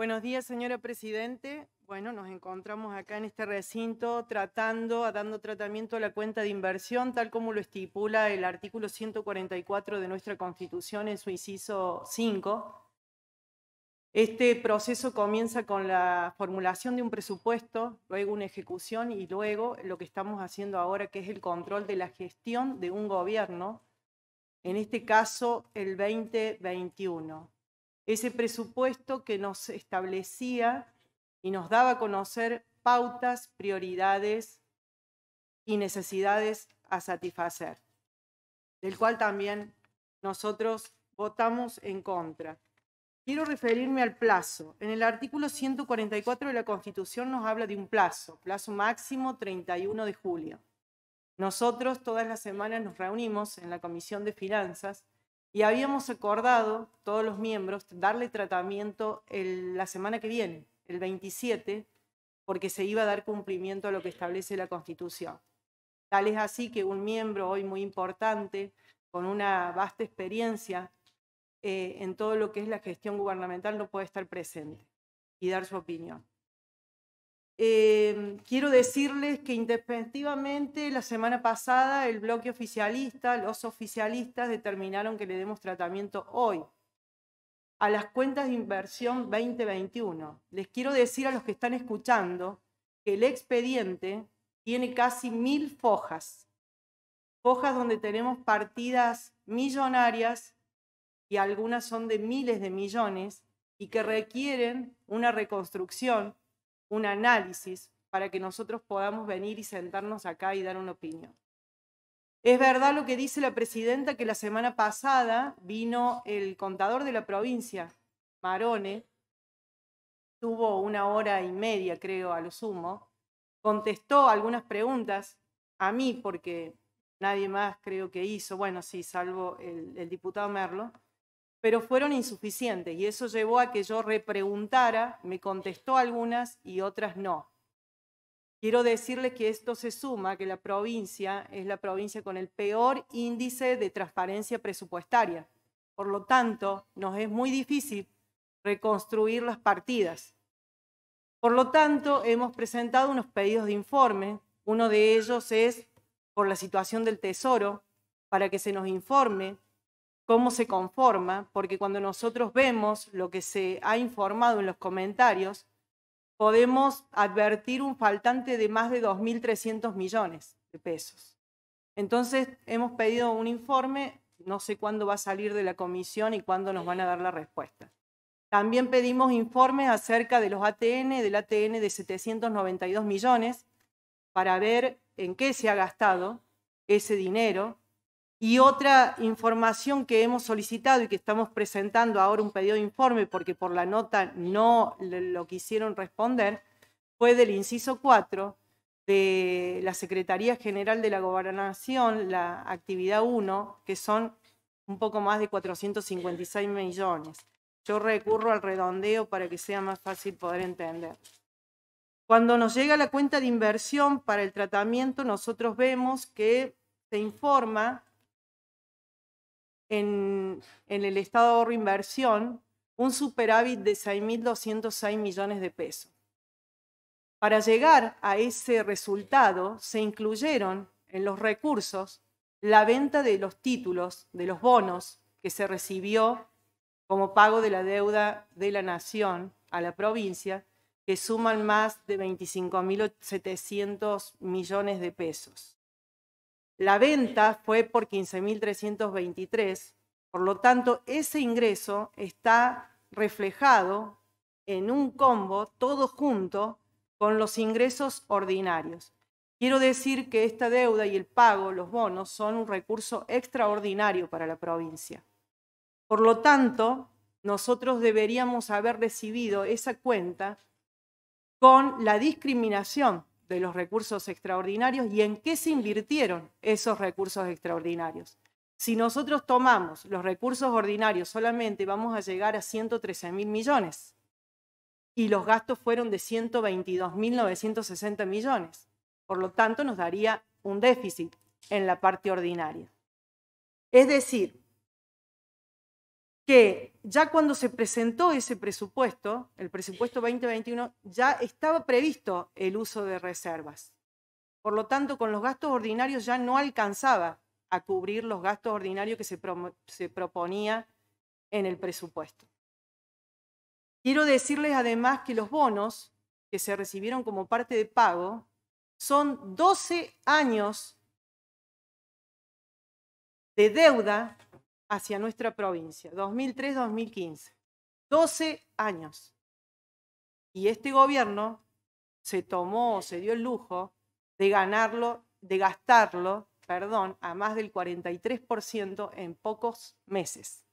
Buenos días, señora Presidente. Bueno, nos encontramos acá en este recinto tratando, dando tratamiento a la cuenta de inversión, tal como lo estipula el artículo 144 de nuestra Constitución en su inciso 5. Este proceso comienza con la formulación de un presupuesto, luego una ejecución y luego lo que estamos haciendo ahora, que es el control de la gestión de un gobierno, en este caso el 2021 ese presupuesto que nos establecía y nos daba a conocer pautas, prioridades y necesidades a satisfacer, del cual también nosotros votamos en contra. Quiero referirme al plazo. En el artículo 144 de la Constitución nos habla de un plazo, plazo máximo 31 de julio. Nosotros todas las semanas nos reunimos en la Comisión de Finanzas y habíamos acordado, todos los miembros, darle tratamiento la semana que viene, el 27, porque se iba a dar cumplimiento a lo que establece la Constitución. Tal es así que un miembro hoy muy importante, con una vasta experiencia eh, en todo lo que es la gestión gubernamental, no puede estar presente y dar su opinión. Em, quiero decirles que independientemente la semana pasada el bloque oficialista, los oficialistas determinaron que le demos tratamiento hoy a las cuentas de inversión 2021. Les quiero decir a los que están escuchando que el expediente tiene casi mil fojas, fojas donde tenemos partidas millonarias y algunas son de miles de millones y que requieren una reconstrucción un análisis para que nosotros podamos venir y sentarnos acá y dar una opinión. Es verdad lo que dice la presidenta que la semana pasada vino el contador de la provincia, Marone, tuvo una hora y media, creo, a lo sumo, contestó algunas preguntas a mí, porque nadie más creo que hizo, bueno, sí, salvo el, el diputado Merlo, pero fueron insuficientes y eso llevó a que yo repreguntara, me contestó algunas y otras no. Quiero decirles que esto se suma, que la provincia es la provincia con el peor índice de transparencia presupuestaria. Por lo tanto, nos es muy difícil reconstruir las partidas. Por lo tanto, hemos presentado unos pedidos de informe. Uno de ellos es por la situación del Tesoro, para que se nos informe cómo se conforma, porque cuando nosotros vemos lo que se ha informado en los comentarios, podemos advertir un faltante de más de 2.300 millones de pesos. Entonces, hemos pedido un informe, no sé cuándo va a salir de la comisión y cuándo nos van a dar la respuesta. También pedimos informes acerca de los ATN, del ATN de 792 millones, para ver en qué se ha gastado ese dinero y otra información que hemos solicitado y que estamos presentando ahora un pedido de informe porque por la nota no lo quisieron responder fue del inciso 4 de la Secretaría General de la Gobernación, la actividad 1, que son un poco más de 456 millones. Yo recurro al redondeo para que sea más fácil poder entender. Cuando nos llega la cuenta de inversión para el tratamiento, nosotros vemos que se informa en, el estado de ahorro e inversión un superávit de 6.206 millones de pesos. Para llegar a ese resultado se incluyeron en los recursos la venta de los títulos, de los bonos que se recibió como pago de la deuda de la nación a la provincia, que suman más de 25.700 millones de pesos. La venta fue por 15.323, por lo tanto, ese ingreso está reflejado en un combo, todo junto, con los ingresos ordinarios. Quiero decir que esta deuda y el pago, los bonos, son un recurso extraordinario para la provincia. Por lo tanto, nosotros deberíamos haber recibido esa cuenta con la discriminación de los recursos extraordinarios y en qué se invirtieron esos recursos extraordinarios. Si nosotros tomamos los recursos ordinarios solamente vamos a llegar a 113 mil millones y los gastos fueron de 122.960 millones. Por lo tanto, nos daría un déficit en la parte ordinaria. Es decir, que ya cuando se presentó ese presupuesto, el presupuesto 2021, ya estaba previsto el uso de reservas. Por lo tanto, con los gastos ordinarios ya no alcanzaba a cubrir los gastos ordinarios que se, proponía en el presupuesto. Quiero decirles además que los bonos que se recibieron como parte de pago son 12 años de deuda hacia nuestra provincia, 2003-2015. 12 años. Y este gobierno se tomó, se dio el lujo de ganarlo, de gastarlo, perdón, a más del 43% en pocos meses.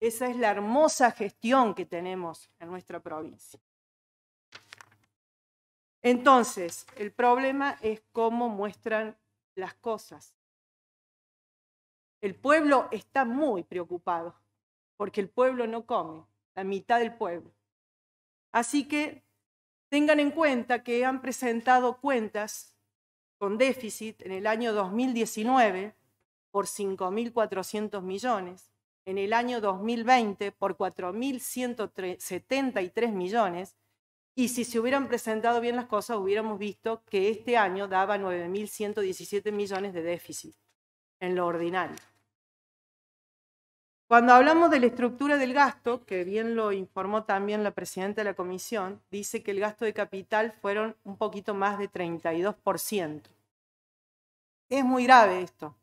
Esa es la hermosa gestión que tenemos en nuestra provincia. Entonces, el problema es cómo muestran las cosas, el pueblo está muy preocupado porque el pueblo no come, la mitad del pueblo. Así que tengan en cuenta que han presentado cuentas con déficit en el año 2019 por 5.400 millones, en el año 2020 por 4.173 millones, y si se hubieran presentado bien las cosas, hubiéramos visto que este año daba 9.117 millones de déficit en lo ordinario. Cuando hablamos de la estructura del gasto, que bien lo informó también la presidenta de la comisión, dice que el gasto de capital fueron un poquito más de 32%. Es muy grave esto.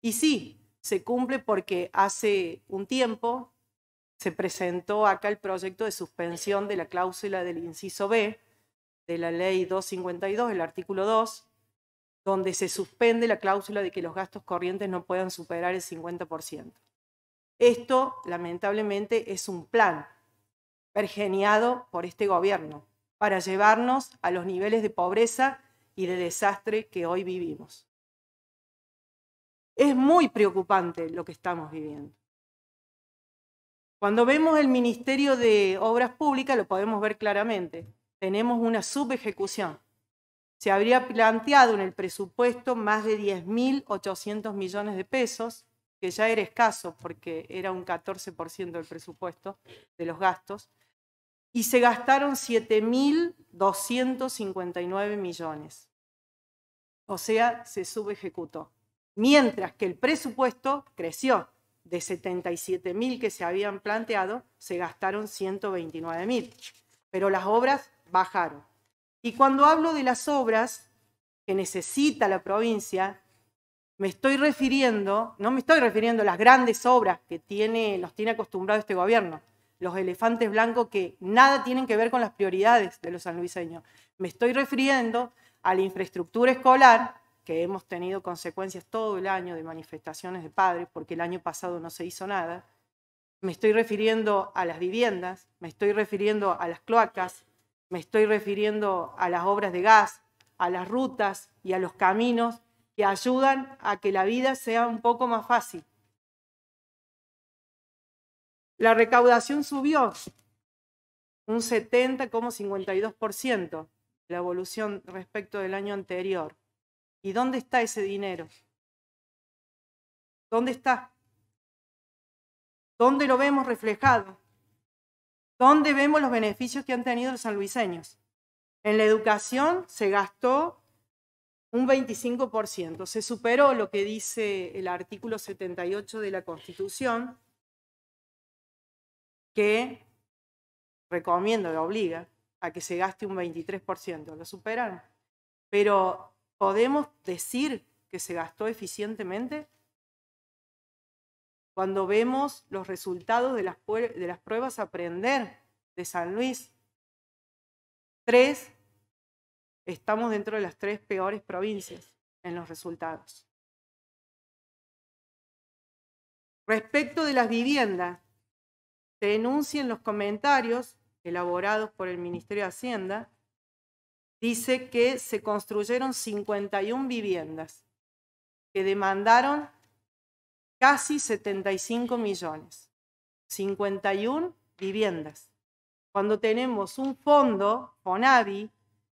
Y sí, se cumple porque hace un tiempo se presentó acá el proyecto de suspensión de la cláusula del inciso B de la ley 252, el artículo 2, donde se suspende la cláusula de que los gastos corrientes no puedan superar el 50%. Esto, lamentablemente, es un plan pergeniado por este gobierno para llevarnos a los niveles de pobreza y de desastre que hoy vivimos. Es muy preocupante lo que estamos viviendo. Cuando vemos el Ministerio de Obras Públicas lo podemos ver claramente. Tenemos una subejecución. Se habría planteado en el presupuesto más de 10.800 millones de pesos que ya era escaso porque era un 14% del presupuesto de los gastos, y se gastaron 7.259 millones. O sea, se subejecutó. Mientras que el presupuesto creció de 77.000 que se habían planteado, se gastaron 129.000, pero las obras bajaron. Y cuando hablo de las obras que necesita la provincia, me estoy refiriendo, no me estoy refiriendo a las grandes obras que tiene, los tiene acostumbrado este gobierno, los elefantes blancos que nada tienen que ver con las prioridades de los sanluiseños. Me estoy refiriendo a la infraestructura escolar, que hemos tenido consecuencias todo el año de manifestaciones de padres, porque el año pasado no se hizo nada. Me estoy refiriendo a las viviendas, me estoy refiriendo a las cloacas, me estoy refiriendo a las obras de gas, a las rutas y a los caminos que ayudan a que la vida sea un poco más fácil. La recaudación subió un 70,52%, la evolución respecto del año anterior. ¿Y dónde está ese dinero? ¿Dónde está? ¿Dónde lo vemos reflejado? ¿Dónde vemos los beneficios que han tenido los sanluiseños? En la educación se gastó un 25%. Se superó lo que dice el artículo 78 de la Constitución, que recomienda, lo obliga a que se gaste un 23%. Lo superaron. Pero ¿podemos decir que se gastó eficientemente? Cuando vemos los resultados de las, de las pruebas aprender de San Luis, tres estamos dentro de las tres peores provincias en los resultados. Respecto de las viviendas, se denuncian los comentarios elaborados por el Ministerio de Hacienda, dice que se construyeron 51 viviendas que demandaron casi 75 millones. 51 viviendas. Cuando tenemos un fondo, FONAVI,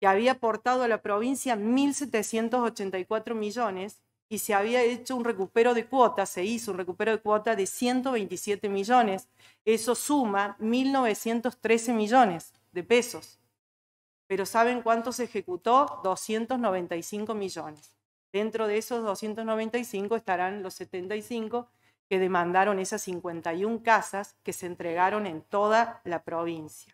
que había aportado a la provincia 1.784 millones y se había hecho un recupero de cuota, se hizo un recupero de cuota de 127 millones. Eso suma 1.913 millones de pesos. Pero ¿saben cuánto se ejecutó? 295 millones. Dentro de esos 295 estarán los 75 que demandaron esas 51 casas que se entregaron en toda la provincia.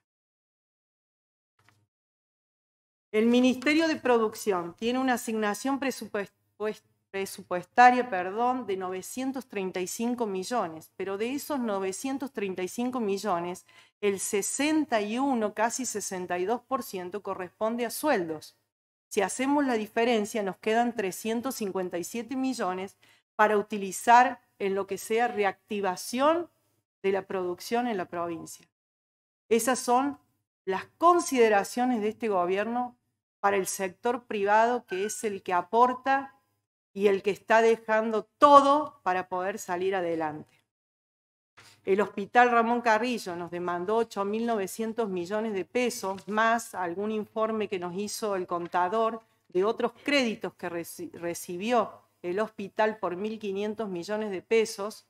El Ministerio de Producción tiene una asignación presupuestaria perdón, de 935 millones, pero de esos 935 millones, el 61, casi 62% corresponde a sueldos. Si hacemos la diferencia, nos quedan 357 millones para utilizar en lo que sea reactivación de la producción en la provincia. Esas son las consideraciones de este gobierno para el sector privado que es el que aporta y el que está dejando todo para poder salir adelante. El Hospital Ramón Carrillo nos demandó 8.900 millones de pesos, más algún informe que nos hizo el contador de otros créditos que recibió el hospital por 1.500 millones de pesos.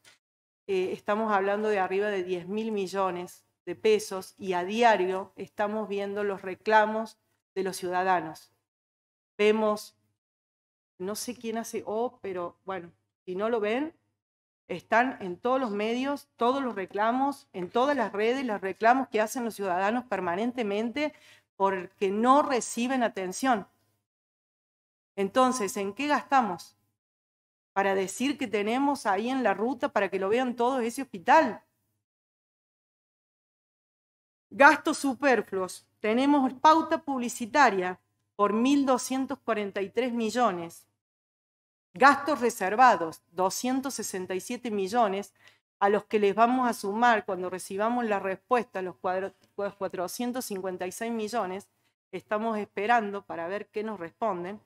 Eh, estamos hablando de arriba de 10.000 millones de pesos y a diario estamos viendo los reclamos de los ciudadanos. Vemos, no sé quién hace O, pero bueno, si no lo ven, están en todos los medios, todos los reclamos, en todas las redes, los reclamos que hacen los ciudadanos permanentemente porque no reciben atención. Entonces, ¿en qué gastamos? Para decir que tenemos ahí en la ruta para que lo vean todos ese hospital. Gastos superfluos. Tenemos pauta publicitaria por 1.243 millones. Gastos reservados, 267 millones, a los que les vamos a sumar cuando recibamos la respuesta, los 456 millones, estamos esperando para ver qué nos responden.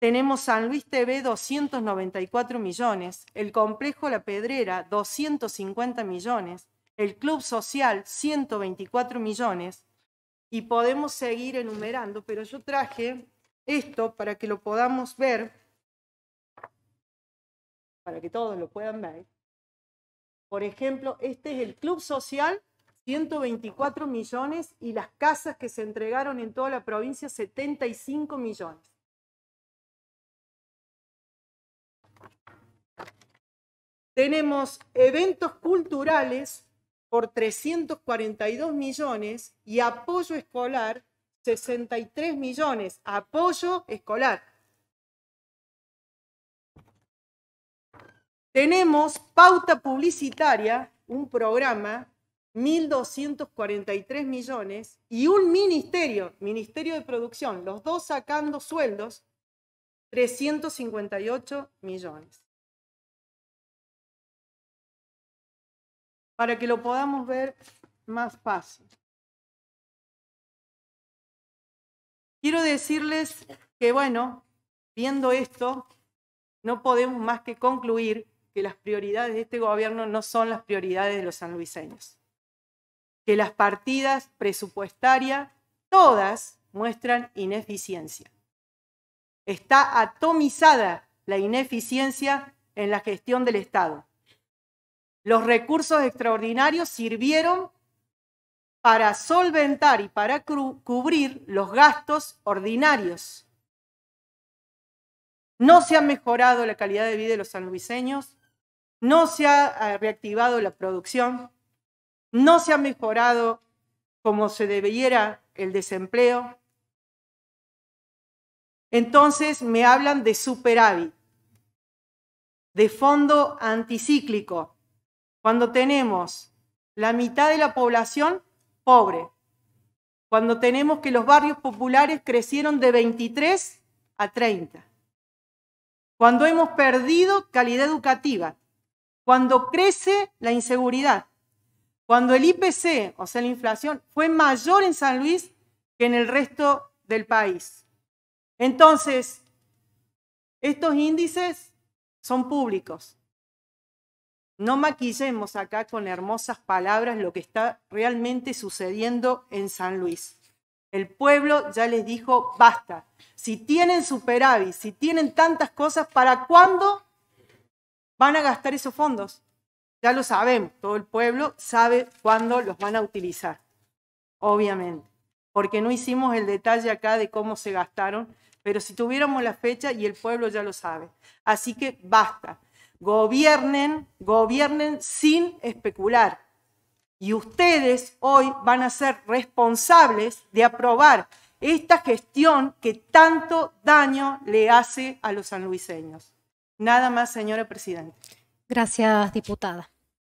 Tenemos San Luis TV 294 millones, el complejo La Pedrera 250 millones, el Club Social 124 millones y podemos seguir enumerando, pero yo traje esto para que lo podamos ver, para que todos lo puedan ver. Por ejemplo, este es el Club Social, 124 millones y las casas que se entregaron en toda la provincia, 75 millones. Tenemos eventos culturales, por 342 millones y apoyo escolar 63 millones. Apoyo escolar. Tenemos pauta publicitaria, un programa, 1.243 millones, y un ministerio, Ministerio de Producción, los dos sacando sueldos, 358 millones. para que lo podamos ver más fácil. Quiero decirles que, bueno, viendo esto, no podemos más que concluir que las prioridades de este gobierno no son las prioridades de los sanluiseños. Que las partidas presupuestarias, todas, muestran ineficiencia. Está atomizada la ineficiencia en la gestión del Estado. Los recursos extraordinarios sirvieron para solventar y para cubrir los gastos ordinarios. No se ha mejorado la calidad de vida de los sanluiseños, no se ha reactivado la producción, no se ha mejorado como se debiera el desempleo. Entonces me hablan de superávit, de fondo anticíclico. Cuando tenemos la mitad de la población pobre, cuando tenemos que los barrios populares crecieron de 23 a 30, cuando hemos perdido calidad educativa, cuando crece la inseguridad, cuando el IPC, o sea, la inflación, fue mayor en San Luis que en el resto del país. Entonces, estos índices son públicos. No maquillemos acá con hermosas palabras lo que está realmente sucediendo en San Luis. El pueblo ya les dijo, basta, si tienen superávit, si tienen tantas cosas, ¿para cuándo van a gastar esos fondos? Ya lo sabemos, todo el pueblo sabe cuándo los van a utilizar, obviamente, porque no hicimos el detalle acá de cómo se gastaron, pero si tuviéramos la fecha y el pueblo ya lo sabe. Así que basta gobiernen, gobiernen sin especular. Y ustedes hoy van a ser responsables de aprobar esta gestión que tanto daño le hace a los sanluiseños. Nada más, señora Presidenta. Gracias, diputada.